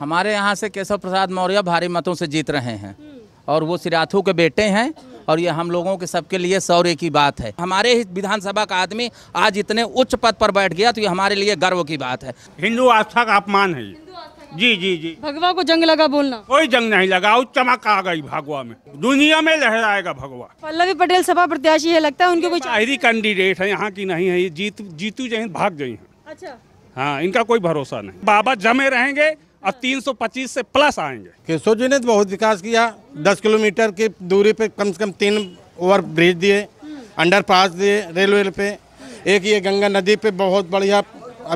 हमारे यहाँ से केशव प्रसाद मौर्य भारी मतों से जीत रहे हैं और वो सिराथू के बेटे हैं और ये हम लोगों के सबके लिए सौर्य की बात है हमारे ही विधानसभा का आदमी आज इतने उच्च पद पर बैठ गया तो ये हमारे लिए गर्व की बात है हिंदू आस्था का अपमान है जी जी जी भगवा को जंग लगा बोलना कोई जंग नहीं लगा उस चमक आ गई भगवा में दुनिया में लहराएगा भगवा पल्लवी पटेल सभा प्रत्याशी है लगता है उनके कोई बाहरी कैंडिडेट है यहाँ की नहीं है ये जीत जीतू जय भाग गई है अच्छा हाँ इनका कोई भरोसा नहीं बाबा जमे रहेंगे और 325 से प्लस आएंगे केशव जी ने तो बहुत विकास किया 10 किलोमीटर की दूरी पे कम से कम तीन ओवर ब्रिज दिए अंडर पास दिए रेलवे पे एक ये गंगा नदी पे बहुत बढ़िया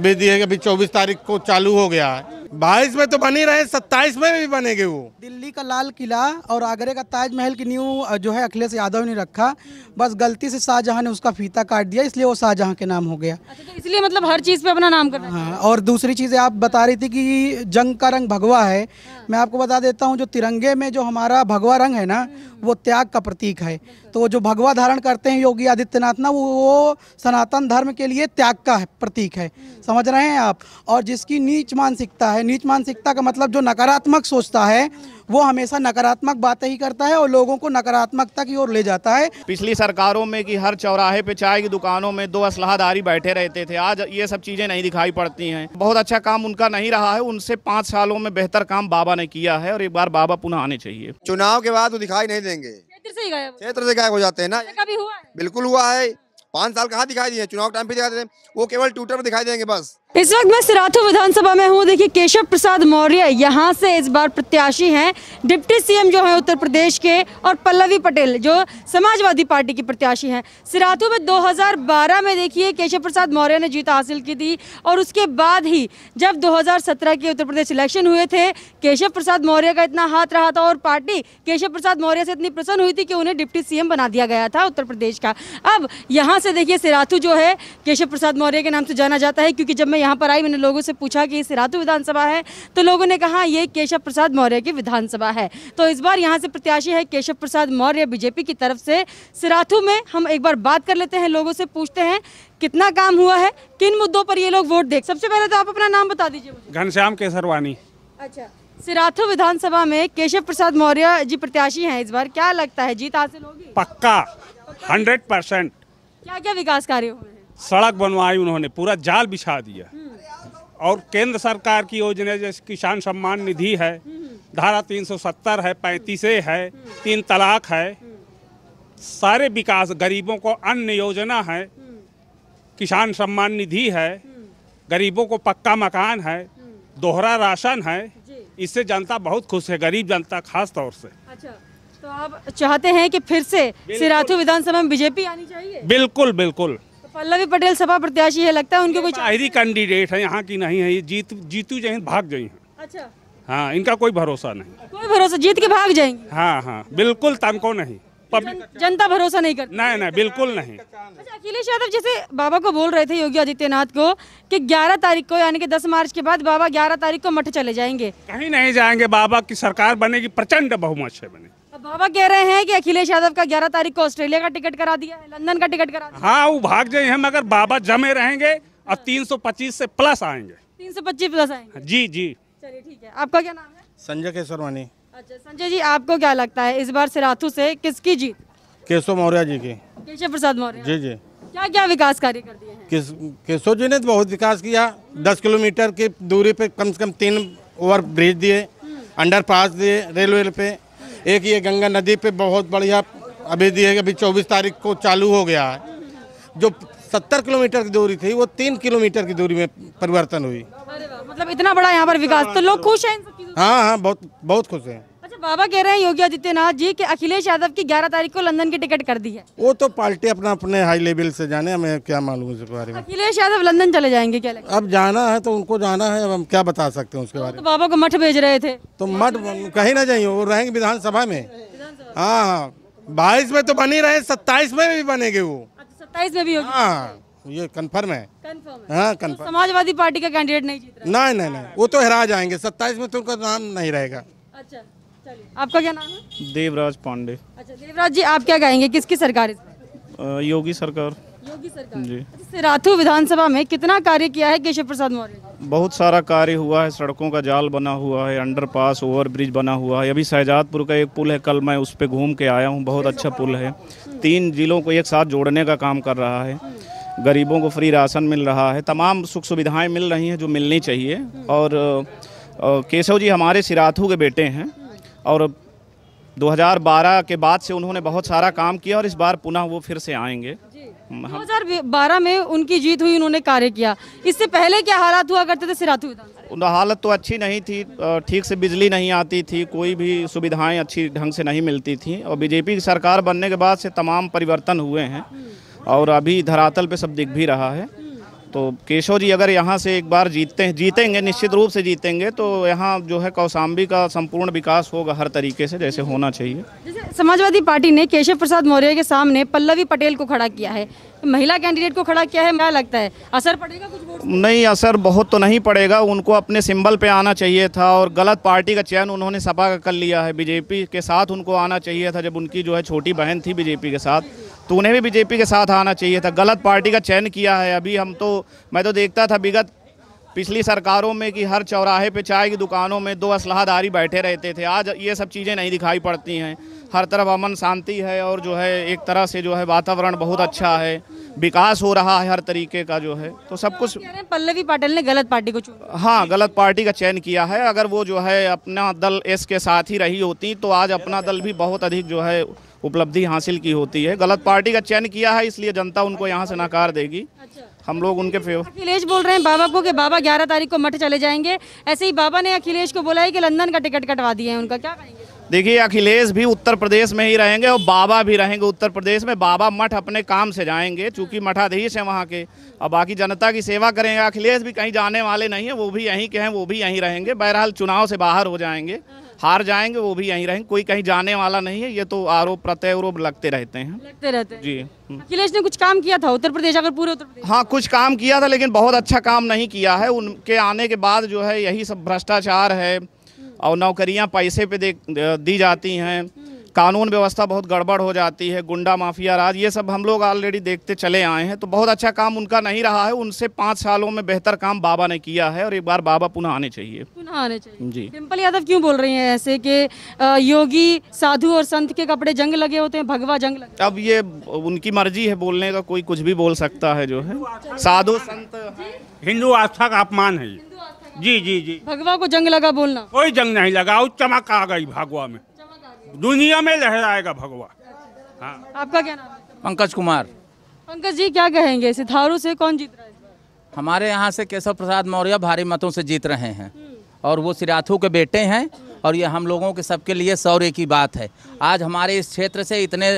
अभी दिए अभी 24 तारीख को चालू हो गया है बाईस में तो बनी रहे सत्ताईस में भी बनेगी वो दिल्ली का लाल किला और आगरे का ताजमहल की न्यू जो है अखिलेश यादव ने रखा बस गलती से शाहजहां ने उसका फीता काट दिया इसलिए वो शाहजहां के नाम हो गया अच्छा तो इसलिए मतलब हर चीज़ पे अपना नाम करना हाँ और दूसरी चीज़ आप बता रही थी की जंग का रंग भगवा है हाँ। मैं आपको बता देता हूँ जो तिरंगे में जो हमारा भगवा रंग है ना वो त्याग का प्रतीक है तो जो भगवा धारण करते हैं योगी आदित्यनाथ ना वो, वो सनातन धर्म के लिए त्याग का है, प्रतीक है समझ रहे हैं आप और जिसकी नीच मानसिकता है नीच मानसिकता का मतलब जो नकारात्मक सोचता है वो हमेशा नकारात्मक बातें ही करता है और लोगों को नकारात्मकता की ओर ले जाता है पिछली सरकारों में कि हर चौराहे पे चाय की दुकानों में दो असलाहदारी बैठे रहते थे आज ये सब चीज़ें नहीं दिखाई पड़ती हैं बहुत अच्छा काम उनका नहीं रहा है उनसे पाँच सालों में बेहतर काम बाबा ने किया है और एक बार बाबा पुनः आने चाहिए चुनाव के बाद वो दिखाई नहीं देंगे क्षेत्र से ही गायब क्षेत्र से गायब हो जाते हैं ना कभी हुआ है बिल्कुल हुआ है पाँच साल कहाँ दिखाई दिए चुनाव टाइम पे दिखाई दे वो केवल ट्विटर पर दिखाई देंगे बस इस वक्त मैं सिराथू विधानसभा में हूँ देखिए केशव प्रसाद मौर्य यहाँ से इस बार प्रत्याशी हैं डिप्टी सीएम जो है उत्तर प्रदेश के और पल्लवी पटेल जो समाजवादी पार्टी की प्रत्याशी हैं सिराथू में 2012 में देखिए केशव प्रसाद मौर्य ने जीत हासिल की थी और उसके बाद ही जब 2017 के उत्तर प्रदेश इलेक्शन हुए थे केशव प्रसाद मौर्य का इतना हाथ रहा था और पार्टी केशव प्रसाद मौर्य से इतनी प्रसन्न हुई थी कि उन्हें डिप्टी सीएम बना दिया गया था उत्तर प्रदेश का अब यहाँ से देखिए सिराथू जो है केशव प्रसाद मौर्य के नाम से जाना जाता है क्योंकि जब मैं मैं यहाँ पर आई मैंने लोगों से पूछा कि सिरातू विधानसभा है तो लोगों ने कहा ये केशव प्रसाद मौर्य की विधानसभा है तो इस बार यहाँ से प्रत्याशी है केशव प्रसाद मौर्य बीजेपी की तरफ से सिराथू में हम एक बार बात कर लेते हैं लोगों से पूछते हैं कितना काम हुआ है किन मुद्दों पर ये लोग वोट देख सबसे पहले तो आप अपना नाम बता दीजिए घनश्याम केसरवानी अच्छा सिराथू विधानसभा में केशव प्रसाद मौर्य जी प्रत्याशी हैं इस बार क्या लगता है जीत हासिल होगी पक्का हंड्रेड परसेंट क्या क्या विकास कार्य हुए हैं सड़क बनवाई उन्होंने पूरा जाल बिछा दिया हम्म। और केंद्र सरकार की योजना जैसे किसान सम्मान निधि है हम्म। धारा 370 है पैंतीस है हम्म। तीन तलाक है सारे विकास गरीबों को अन्य योजना है किसान सम्मान निधि है गरीबों को पक्का मकान है दोहरा राशन है इससे जनता बहुत खुश है गरीब जनता खास तौर से अच्छा तो आप चाहते हैं कि फिर से सिराथू विधानसभा में बीजेपी आनी चाहिए बिल्कुल बिल्कुल पल्लवी पटेल सपा प्रत्याशी है लगता है उनके कुछ आहरी कैंडिडेट है यहाँ की नहीं है ये जीत जीतू जाए भाग गई है अच्छा हाँ इनका कोई भरोसा नहीं कोई भरोसा जीत के भाग जाएंगे हाँ हाँ बिल्कुल तमको नहीं जनता भरोसा नहीं करती नहीं नहीं बिल्कुल नहीं अच्छा अखिलेश यादव जैसे बाबा को बोल रहे थे योगी आदित्यनाथ को कि 11 तारीख को यानी कि 10 मार्च के बाद बाबा 11 तारीख को मठ चले जाएंगे कहीं नहीं जाएंगे बाबा की सरकार बनेगी प्रचंड बहुमत से बनेगी तो बाबा कह रहे हैं कि अखिलेश यादव का 11 तारीख को ऑस्ट्रेलिया का टिकट करा दिया है लंदन का टिकट करा दिया हाँ वो भाग जाए हैं मगर बाबा जमे रहेंगे और 325 हाँ। से प्लस आएंगे 325 प्लस आएंगे हाँ, जी जी चलिए ठीक है आपका क्या नाम है संजय केसरवानी अच्छा संजय जी आपको क्या लगता है इस बार सिराथू से किसकी जीत केशव मौर्य जी की केशव प्रसाद मौर्य जी जी क्या क्या विकास कार्य कर दिए किस, केशव जी ने तो बहुत विकास किया हम्म। दस किलोमीटर की दूरी पे कम से कम तीन ओवर ब्रिज दिए हम्म। अंडर पास दिए रेलवे पे एक ये गंगा नदी पे बहुत बढ़िया अभी दिए अभी चौबीस तारीख को चालू हो गया है जो सत्तर किलोमीटर की दूरी थी वो तीन किलोमीटर की दूरी में परिवर्तन हुई मतलब इतना बड़ा यहाँ पर विकास तो लोग खुश हैं हाँ हाँ बहुत बहुत खुश हैं बाबा कह रहे हैं योगी आदित्यनाथ जी कि अखिलेश यादव की 11 तारीख को लंदन की टिकट कर दी है वो तो पार्टी अपना अपने हाई लेवल से जाने हमें क्या मालूम उसके बारे में अखिलेश यादव लंदन चले जाएंगे क्या अब जाना है तो उनको जाना है अब हम क्या बता सकते हैं उसके तो बारे में तो बाबा को मठ भेज रहे थे तो मठ कहीं ना जाइए वो रहेंगे विधानसभा में हाँ हाँ बाईस में तो बनी रहे सत्ताईस में भी बनेंगे वो अच्छा, सत्ताईस में भी हाँ ये कंफर्म है हाँ कंफर्म तो समाजवादी पार्टी का कैंडिडेट नहीं जीत रहा नहीं नहीं नहीं वो तो हरा जाएंगे सत्ताईस में तो उनका नाम नहीं रहेगा अच्छा आपका क्या नाम है देवराज पांडे अच्छा देवराज जी आप क्या गाएंगे किसकी सरकार इस योगी सरकार योगी सरकार जी अच्छा, सिराथू विधानसभा में कितना कार्य किया है केशव प्रसाद मौर्य बहुत सारा कार्य हुआ है सड़कों का जाल बना हुआ है अंडरपास ओवरब्रिज बना हुआ है अभी शहजादपुर का एक पुल है कल मैं उस पर घूम के आया हूँ बहुत अच्छा पुल है तीन जिलों को एक साथ जोड़ने का काम कर रहा है गरीबों को फ्री राशन मिल रहा है तमाम सुख सुविधाएं मिल रही हैं जो मिलनी चाहिए और केशव जी हमारे सिराथू के बेटे हैं और 2012 के बाद से उन्होंने बहुत सारा काम किया और इस बार पुनः वो फिर से आएंगे दो हजार बारह में उनकी जीत हुई उन्होंने कार्य किया इससे पहले क्या हालात हुआ करते थे सिराथू हालत तो अच्छी नहीं थी ठीक से बिजली नहीं आती थी कोई भी सुविधाएं अच्छी ढंग से नहीं मिलती थी और बीजेपी की सरकार बनने के बाद से तमाम परिवर्तन हुए हैं हम्म। और अभी धरातल पे सब दिख भी रहा है तो केशव जी अगर यहाँ से एक बार जीतते हैं जीतेंगे निश्चित रूप से जीतेंगे तो यहाँ जो है कौसाम्बी का संपूर्ण विकास होगा हर तरीके से जैसे होना चाहिए समाजवादी पार्टी ने केशव प्रसाद मौर्य के सामने पल्लवी पटेल को खड़ा किया है महिला कैंडिडेट को खड़ा किया है क्या लगता है असर पड़ेगा कुछ नहीं असर बहुत तो नहीं पड़ेगा उनको अपने सिंबल पे आना चाहिए था और गलत पार्टी का चयन उन्होंने सपा का कर लिया है बीजेपी के साथ उनको आना चाहिए था जब उनकी जो है छोटी बहन थी बीजेपी के साथ तो उन्हें भी बीजेपी के साथ आना चाहिए था गलत पार्टी का चयन किया है अभी हम तो मैं तो देखता था विगत पिछली सरकारों में कि हर चौराहे पे चाय की दुकानों में दो असलाहदारी बैठे रहते थे आज ये सब चीज़ें नहीं दिखाई पड़ती हैं हर तरफ अमन शांति है और जो है एक तरह से जो है वातावरण बहुत अच्छा है विकास हो रहा है हर तरीके का जो है तो सब कुछ पल्लवी पाटिल ने गलत पार्टी को हाँ गलत पार्टी का चयन किया है अगर वो जो है अपना दल एस के साथ ही रही होती तो आज अपना दल भी बहुत अधिक जो है उपलब्धि हासिल की होती है गलत पार्टी का चयन किया है इसलिए जनता उनको यहाँ से नकार देगी अच्छा। हम लोग उनके फेवर अखिलेश बोल रहे हैं बाबा को कि बाबा ग्यारह तारीख को मठ चले जाएंगे ऐसे ही बाबा ने अखिलेश को बोला है कि लंदन का टिकट कटवा दिए हैं उनका क्या देखिए अखिलेश भी उत्तर प्रदेश में ही रहेंगे और बाबा भी रहेंगे उत्तर प्रदेश में बाबा मठ अपने काम से जाएंगे चूंकि मठाधीश है वहाँ के और बाकी जनता की सेवा करेंगे अखिलेश भी कहीं जाने वाले नहीं है वो भी यहीं के हैं वो भी यहीं रहेंगे बहरहाल चुनाव से बाहर हो जाएंगे हार जाएंगे वो भी यहीं रहेंगे कोई कहीं जाने वाला नहीं है ये तो आरोप प्रत्यारोप लगते रहते हैं लगते रहते हैं जी अखिलेश ने कुछ काम किया था उत्तर प्रदेश अगर पूरे उत्तर प्रदेश हाँ कुछ काम किया था लेकिन बहुत अच्छा काम नहीं किया है उनके आने के बाद जो है यही सब भ्रष्टाचार है और नौकरियाँ पैसे पे दे दी जाती हैं हम्म। कानून व्यवस्था बहुत गड़बड़ हो जाती है गुंडा माफिया राज ये सब हम लोग ऑलरेडी देखते चले आए हैं तो बहुत अच्छा काम उनका नहीं रहा है उनसे पाँच सालों में बेहतर काम बाबा ने किया है और एक बार बाबा पुनः आने चाहिए पुनः आने चाहिए जी डिम्पल यादव क्यों बोल रही हैं ऐसे कि योगी साधु और संत के कपड़े जंग लगे होते हैं भगवा जंग लगे अब ये उनकी मर्जी है बोलने का कोई कुछ भी बोल सकता है जो है साधु संत हिंदू आस्था का अपमान है जी जी जी भगवा को जंग लगा बोलना कोई जंग नहीं लगा और चमक आ गई भगवा में दुनिया में लहराएगा भगवा हाँ आपका क्या नाम है पंकज कुमार पंकज जी क्या कहेंगे सिद्धारू से कौन जीत रहा है हमारे यहाँ से केशव प्रसाद मौर्य भारी मतों से जीत रहे हैं और वो सिराथू के बेटे हैं और ये हम लोगों के सबके लिए सौर्य की बात है आज हमारे इस क्षेत्र से इतने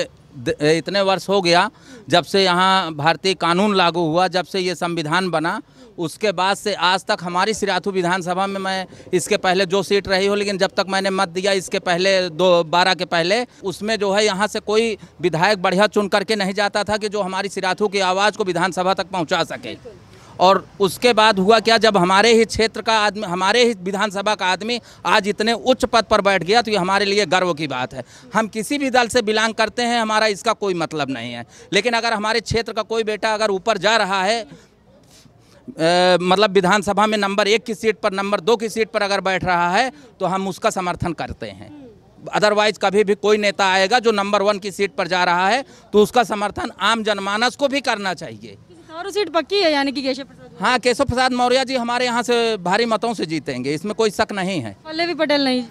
इतने वर्ष हो गया जब से यहाँ भारतीय कानून लागू हुआ जब से ये संविधान बना उसके बाद से आज तक हमारी सिराथू विधानसभा में मैं इसके पहले जो सीट रही हो लेकिन जब तक मैंने मत दिया इसके पहले दो बारह के पहले उसमें जो है यहाँ से कोई विधायक बढ़िया चुन करके नहीं जाता था कि जो हमारी सिराथू की आवाज़ को विधानसभा तक पहुँचा सके और उसके बाद हुआ क्या जब हमारे ही क्षेत्र का आदमी हमारे ही विधानसभा का आदमी आज इतने उच्च पद पर बैठ गया तो ये हमारे लिए गर्व की बात है हम किसी भी दल से बिलोंग करते हैं हमारा इसका कोई मतलब नहीं है लेकिन अगर हमारे क्षेत्र का कोई बेटा अगर ऊपर जा रहा है मतलब विधानसभा में नंबर एक की सीट पर नंबर दो की सीट पर अगर बैठ रहा है तो हम उसका समर्थन करते हैं अदरवाइज कभी भी कोई नेता आएगा जो नंबर वन की सीट पर जा रहा है तो उसका समर्थन आम जनमानस को भी करना चाहिए सीट पक्की है यानी कि केशव प्रसाद हाँ केशव प्रसाद मौर्य जी हमारे यहाँ से भारी मतों से जीतेंगे इसमें कोई शक नहीं है पल्लवी पटेल नहीं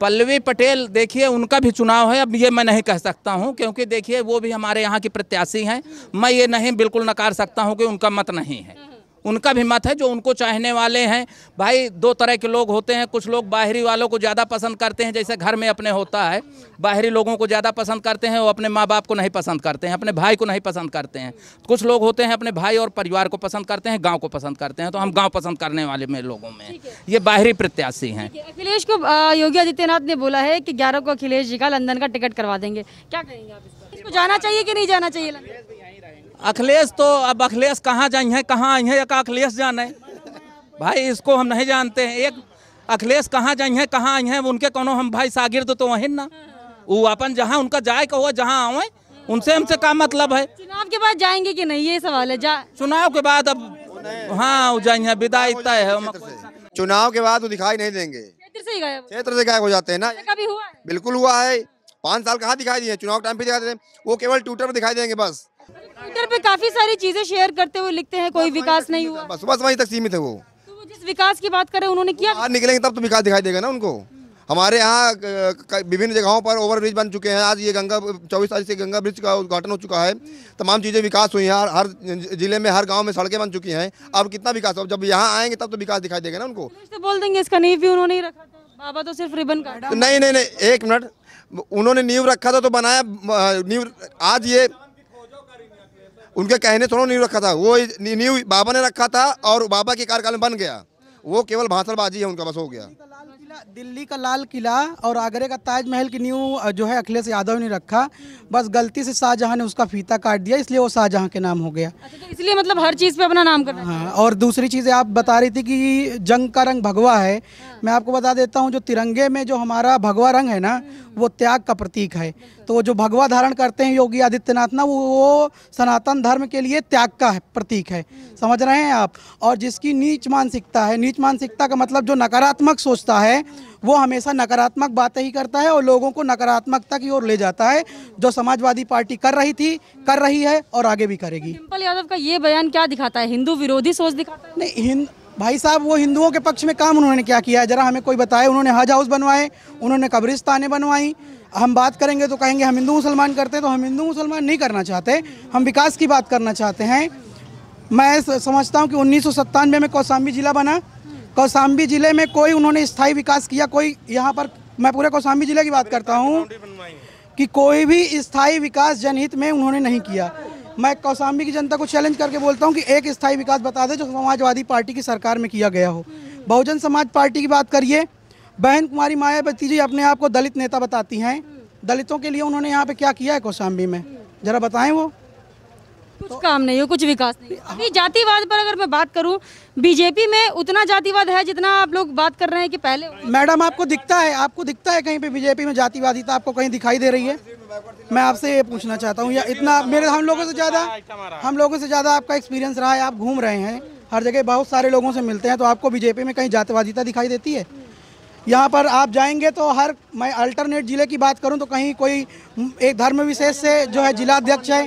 पल्लवी पटेल देखिए उनका भी चुनाव है अब ये मैं नहीं कह सकता हूँ क्योंकि देखिए वो भी हमारे यहाँ की प्रत्याशी हैं मैं ये नहीं बिल्कुल नकार सकता हूँ कि उनका मत नहीं है उनका भी मत है जो उनको चाहने वाले हैं भाई दो तरह के लोग होते हैं कुछ लोग बाहरी वालों को ज़्यादा पसंद करते हैं जैसे घर में अपने होता है बाहरी लोगों को ज़्यादा पसंद करते हैं वो अपने माँ बाप को नहीं पसंद करते हैं अपने भाई को नहीं पसंद करते हैं कुछ लोग होते हैं अपने भाई और परिवार को पसंद करते हैं गाँव को पसंद करते हैं तो हम गाँव पसंद करने वाले में लोगों में ये बाहरी प्रत्याशी हैं अखिलेश को योगी आदित्यनाथ ने बोला है कि ग्यारह को अखिलेश जी का लंदन का टिकट करवा देंगे क्या कहेंगे आप इसको जाना चाहिए कि नहीं जाना चाहिए लंदन अखिलेश तो अब अखिलेश कहाँ जाई हैं कहाँ आई हैं या अखिलेश जाने भाई इसको हम नहीं जानते हैं एक अखिलेश कहाँ जाई हैं कहाँ आई हैं उनके कौनों हम भाई शागिर्द तो वहीं ना वो अपन जहाँ उनका जाए का हुआ जहाँ आवे उनसे हमसे क्या मतलब है चुनाव के बाद जाएंगे कि नहीं ये सवाल है जा चुनाव के बाद अब हाँ वो जाई विदाई तय है चुनाव के बाद वो दिखाई नहीं देंगे क्षेत्र से गायब हो जाते हैं ना कभी हुआ बिल्कुल हुआ है पाँच साल कहाँ दिखाई दिए चुनाव टाइम पे दिखाई दे वो केवल ट्विटर पर दिखाई देंगे बस ट्विटर पे काफी सारी चीजें शेयर करते हुए लिखते हैं कोई विकास नहीं हुआ बस बस वहीं तक सीमित है वो तो जिस विकास की बात करें उन्होंने किया बाहर निकलेंगे तब तो विकास दिखाई देगा ना उनको हमारे यहाँ विभिन्न जगहों पर ओवरब्रिज बन चुके हैं आज ये गंगा चौबीस तारीख से गंगा ब्रिज का उद्घाटन हो चुका है तमाम चीज़ें विकास हुई हैं हर जिले में हर गांव में सड़कें बन चुकी हैं अब कितना विकास हो जब यहाँ आएंगे तब तो विकास दिखाई देगा ना उनको तो बोल देंगे इसका नींव भी उन्होंने रखा था बाबा तो सिर्फ रिबन का नहीं नहीं नहीं एक मिनट उन्होंने नींव रखा था तो बनाया नींव आज ये उनके कहने थोड़ा नहीं रखा था वो नींव बाबा ने रखा था और बाबा के कार्यकाल में बन गया वो केवल भाषणबाजी है उनका बस हो गया किला दिल्ली का लाल किला और आगरे का ताजमहल की न्यू जो है अखिलेश यादव ने रखा बस गलती से शाहजहां ने उसका फीता काट दिया इसलिए वो शाहजहां के नाम हो गया अच्छा तो इसलिए मतलब हर चीज़ पे अपना नाम करना हाँ और दूसरी चीज़ आप बता रही थी कि जंग का रंग भगवा है हाँ। मैं आपको बता देता हूँ जो तिरंगे में जो हमारा भगवा रंग है ना वो त्याग का प्रतीक है तो जो भगवा धारण करते हैं योगी आदित्यनाथ ना वो सनातन धर्म के लिए त्याग का प्रतीक है समझ रहे हैं आप और जिसकी नीच मानसिकता है नीच मानसिकता का मतलब जो नकारात्मक सोचता है है वो हमेशा नकारात्मक बातें ही करता है और लोगों को नकारात्मकता की ओर ले जाता है जो समाजवादी पार्टी कर रही थी कर रही है और आगे भी करेगी डिम्पल यादव का ये बयान क्या दिखाता है हिंदू विरोधी सोच दिखाता है नहीं हिंद भाई साहब वो हिंदुओं के पक्ष में काम उन्होंने क्या किया है जरा हमें कोई बताए उन्होंने हज हाउस बनवाए उन्होंने कब्रिस्तान बनवाई हम बात करेंगे तो कहेंगे हम हिंदू मुसलमान करते हैं तो हम हिंदू मुसलमान नहीं करना चाहते हम विकास की बात करना चाहते हैं मैं समझता हूं कि उन्नीस में कौसाम्बी जिला बना कौशाम्बी जिले में कोई उन्होंने स्थायी विकास किया कोई यहाँ पर मैं पूरे कौशाम्बी जिले की बात करता हूँ कि कोई भी स्थायी विकास जनहित में उन्होंने नहीं किया मैं कौशाम्बी की जनता को चैलेंज करके बोलता हूँ कि एक स्थायी विकास बता दें जो समाजवादी पार्टी की सरकार में किया गया हो बहुजन समाज पार्टी की बात करिए बहन कुमारी मायावती जी अपने आप को दलित नेता बताती हैं दलितों के लिए उन्होंने यहाँ पे क्या किया है कौशाम्बी में ज़रा बताएं वो कुछ तो, काम नहीं हो कुछ विकास नहीं अभी जातिवाद पर अगर मैं बात करूं बीजेपी में उतना जातिवाद है जितना आप लोग बात कर रहे हैं कि पहले मैडम आपको दिखता है आपको दिखता है कहीं पे बीजेपी में जातिवादिता तो आपको कहीं दिखाई दे रही है मैं आपसे ये पूछना चाहता हूँ या इतना मेरे हम लोगों से ज़्यादा हम लोगों से ज़्यादा आपका एक्सपीरियंस रहा है आप घूम रहे हैं हर जगह बहुत सारे लोगों से मिलते हैं तो आपको बीजेपी में कहीं जातिवादिता दिखाई देती है यहाँ पर आप जाएंगे तो हर मैं अल्टरनेट ज़िले की बात करूँ तो कहीं कोई एक धर्म विशेष से जो है जिला अध्यक्ष है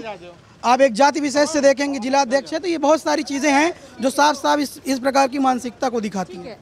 आप एक जाति विशेष से देखेंगे जिला अध्यक्ष है तो ये बहुत सारी चीज़ें हैं जो साफ साफ इस इस प्रकार की मानसिकता को दिखाती है